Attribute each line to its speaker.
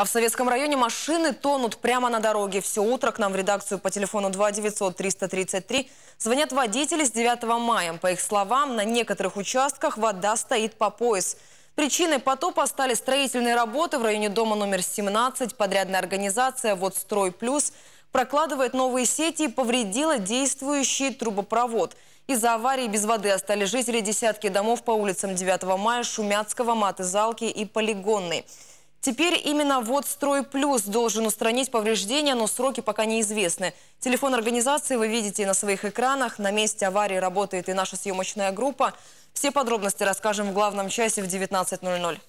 Speaker 1: А в Советском районе машины тонут прямо на дороге. Все утро к нам в редакцию по телефону 2 900 333 звонят водители с 9 мая. По их словам, на некоторых участках вода стоит по пояс. Причиной потопа стали строительные работы в районе дома номер 17. Подрядная организация «Вот строй плюс» прокладывает новые сети и повредила действующий трубопровод. Из-за аварии без воды остались жители десятки домов по улицам 9 мая, Шумяцкого, Матызалки и Полигонной. Теперь именно вот «Строй плюс» должен устранить повреждения, но сроки пока неизвестны. Телефон организации вы видите на своих экранах. На месте аварии работает и наша съемочная группа. Все подробности расскажем в главном часе в 19.00.